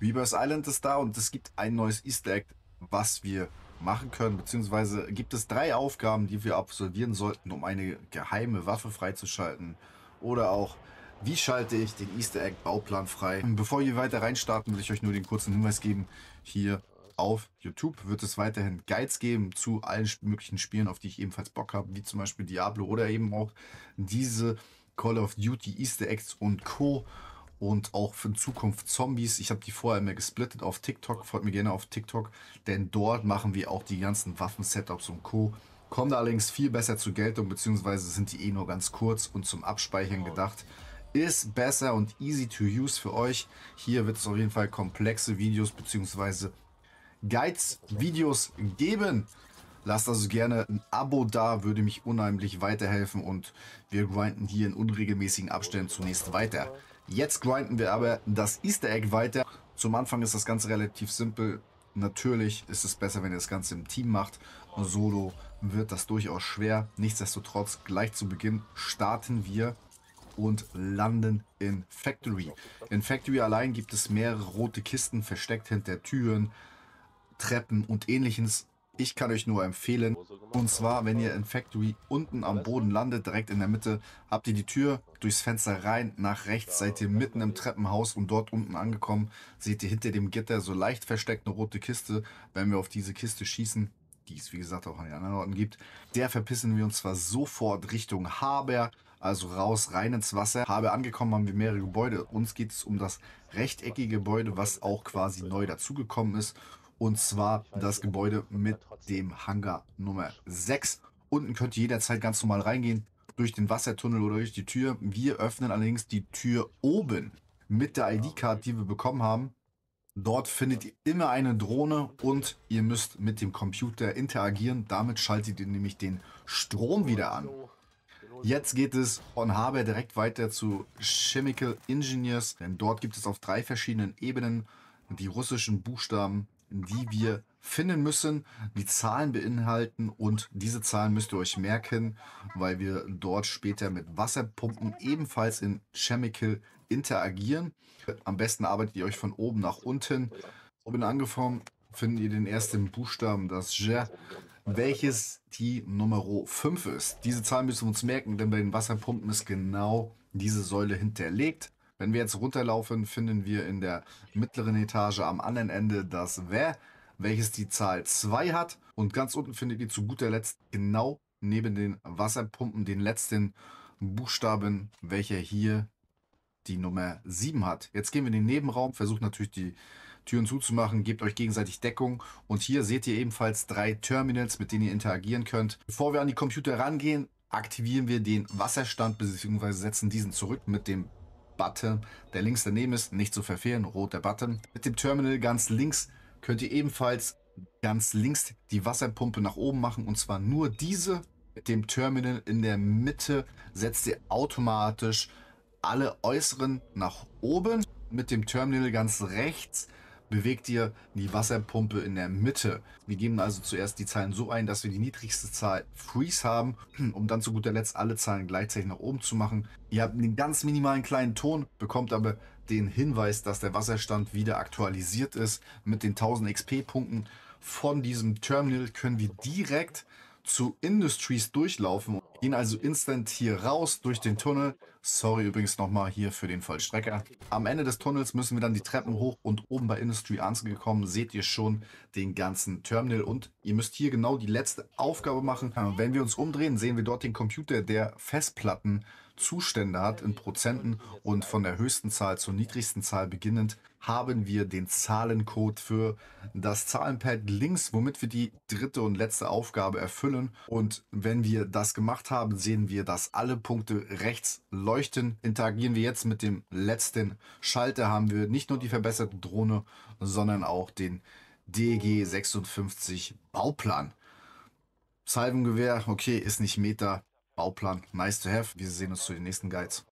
Reavers Island ist da und es gibt ein neues Easter Egg, was wir machen können, beziehungsweise gibt es drei Aufgaben, die wir absolvieren sollten, um eine geheime Waffe freizuschalten oder auch wie schalte ich den Easter Egg Bauplan frei. Bevor wir weiter reinstarten, will ich euch nur den kurzen Hinweis geben, hier auf YouTube wird es weiterhin Guides geben zu allen möglichen Spielen, auf die ich ebenfalls Bock habe, wie zum Beispiel Diablo oder eben auch diese Call of Duty Easter Eggs und Co und auch für Zukunft Zombies. Ich habe die vorher immer gesplittet auf TikTok, folgt mir gerne auf TikTok, denn dort machen wir auch die ganzen Waffen-Setups und Co. Kommen da allerdings viel besser zur Geltung, beziehungsweise sind die eh nur ganz kurz und zum Abspeichern gedacht. Ist besser und easy to use für euch. Hier wird es auf jeden Fall komplexe Videos beziehungsweise Guides-Videos geben. Lasst also gerne ein Abo da, würde mich unheimlich weiterhelfen und wir grinden hier in unregelmäßigen Abständen zunächst weiter. Jetzt grinden wir aber das Easter Egg weiter. Zum Anfang ist das Ganze relativ simpel. Natürlich ist es besser, wenn ihr das Ganze im Team macht. Solo wird das durchaus schwer. Nichtsdestotrotz, gleich zu Beginn starten wir und landen in Factory. In Factory allein gibt es mehrere rote Kisten versteckt hinter Türen, Treppen und ähnliches. Ich kann euch nur empfehlen, und zwar, wenn ihr in Factory unten am Boden landet, direkt in der Mitte, habt ihr die Tür durchs Fenster rein, nach rechts seid ihr mitten im Treppenhaus und dort unten angekommen, seht ihr hinter dem Gitter so leicht versteckt eine rote Kiste. Wenn wir auf diese Kiste schießen, die es wie gesagt auch an den anderen Orten gibt, der verpissen wir uns zwar sofort Richtung Haber, also raus, rein ins Wasser. Habe angekommen, haben wir mehrere Gebäude. Uns geht es um das rechteckige Gebäude, was auch quasi neu dazugekommen ist. Und zwar das Gebäude mit dem Hangar Nummer 6. Unten könnt ihr jederzeit ganz normal reingehen, durch den Wassertunnel oder durch die Tür. Wir öffnen allerdings die Tür oben mit der ah, ID-Card, die wir bekommen haben. Dort findet ihr immer eine Drohne und ihr müsst mit dem Computer interagieren. Damit schaltet ihr nämlich den Strom wieder an. Jetzt geht es von Haber direkt weiter zu Chemical Engineers, denn dort gibt es auf drei verschiedenen Ebenen die russischen Buchstaben die wir finden müssen, die Zahlen beinhalten und diese Zahlen müsst ihr euch merken, weil wir dort später mit Wasserpumpen ebenfalls in Chemical interagieren. Am besten arbeitet ihr euch von oben nach unten. Oben angefangen findet ihr den ersten Buchstaben, das J, welches die Nummer 5 ist. Diese Zahlen müssen wir uns merken, denn bei den Wasserpumpen ist genau diese Säule hinterlegt. Wenn wir jetzt runterlaufen, finden wir in der mittleren Etage am anderen Ende das Wer, welches die Zahl 2 hat. Und ganz unten findet ihr zu guter Letzt genau neben den Wasserpumpen den letzten Buchstaben, welcher hier die Nummer 7 hat. Jetzt gehen wir in den Nebenraum, versucht natürlich die Türen zuzumachen, gebt euch gegenseitig Deckung und hier seht ihr ebenfalls drei Terminals, mit denen ihr interagieren könnt. Bevor wir an die Computer rangehen, aktivieren wir den Wasserstand bzw. setzen diesen zurück mit dem Button, Der links daneben ist, nicht zu verfehlen, roter Button. Mit dem Terminal ganz links könnt ihr ebenfalls ganz links die Wasserpumpe nach oben machen und zwar nur diese. Mit dem Terminal in der Mitte setzt ihr automatisch alle äußeren nach oben. Mit dem Terminal ganz rechts bewegt ihr die Wasserpumpe in der Mitte. Wir geben also zuerst die Zahlen so ein, dass wir die niedrigste Zahl Freeze haben, um dann zu guter Letzt alle Zahlen gleichzeitig nach oben zu machen. Ihr habt einen ganz minimalen kleinen Ton, bekommt aber den Hinweis, dass der Wasserstand wieder aktualisiert ist mit den 1000 XP-Punkten. Von diesem Terminal können wir direkt zu Industries durchlaufen Gehen also instant hier raus durch den Tunnel. Sorry übrigens nochmal hier für den Vollstrecker. Am Ende des Tunnels müssen wir dann die Treppen hoch und oben bei Industry angekommen seht ihr schon den ganzen Terminal und ihr müsst hier genau die letzte Aufgabe machen. Wenn wir uns umdrehen, sehen wir dort den Computer, der Festplattenzustände hat in Prozenten und von der höchsten Zahl zur niedrigsten Zahl beginnend haben wir den Zahlencode für das Zahlenpad links, womit wir die dritte und letzte Aufgabe erfüllen. Und wenn wir das gemacht gemacht haben, sehen wir, dass alle Punkte rechts leuchten. Interagieren wir jetzt mit dem letzten Schalter, haben wir nicht nur die verbesserte Drohne, sondern auch den DG56 Bauplan. Salvengewehr, okay, ist nicht Meta. Bauplan, nice to have. Wir sehen uns zu den nächsten Guides.